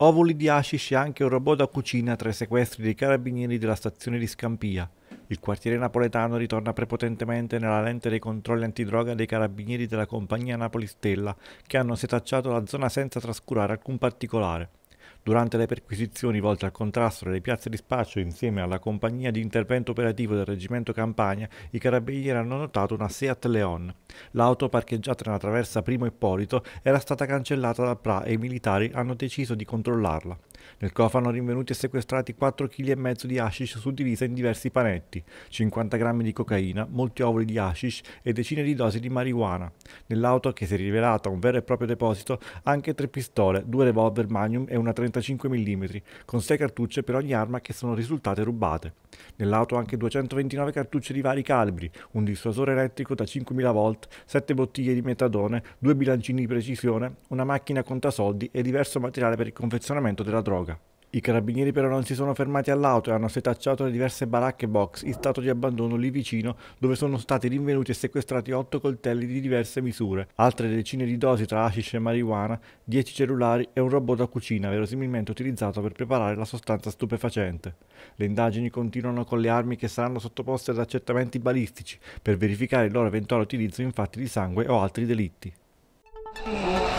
Ovoli di hashish e anche un robot da cucina tra i sequestri dei carabinieri della stazione di Scampia. Il quartiere napoletano ritorna prepotentemente nella lente dei controlli antidroga dei carabinieri della compagnia Napoli Stella, che hanno setacciato la zona senza trascurare alcun particolare. Durante le perquisizioni volte al contrasto delle piazze di spaccio insieme alla compagnia di intervento operativo del reggimento Campania, i carabinieri hanno notato una Seat Leon. L'auto parcheggiata nella traversa Primo Ippolito era stata cancellata dal PRA e i militari hanno deciso di controllarla. Nel cofano rinvenuti e sequestrati 4,5 kg di hashish suddivisa in diversi panetti, 50 g di cocaina, molti ovuli di hashish e decine di dosi di marijuana. Nell'auto, che si è rivelata un vero e proprio deposito, anche tre pistole, due revolver Magnum e una 35 mm, con sei cartucce per ogni arma che sono risultate rubate. Nell'auto anche 229 cartucce di vari calibri, un dissuasore elettrico da 5000 volt, 7 bottiglie di metadone, due bilancini di precisione, una macchina contasoldi e diverso materiale per il confezionamento della droga. I carabinieri però non si sono fermati all'auto e hanno setacciato le diverse baracche box in stato di abbandono lì vicino dove sono stati rinvenuti e sequestrati otto coltelli di diverse misure, altre decine di dosi tra hashish e marijuana, 10 cellulari e un robot da cucina verosimilmente utilizzato per preparare la sostanza stupefacente. Le indagini continuano con le armi che saranno sottoposte ad accertamenti balistici per verificare il loro eventuale utilizzo in fatti di sangue o altri delitti.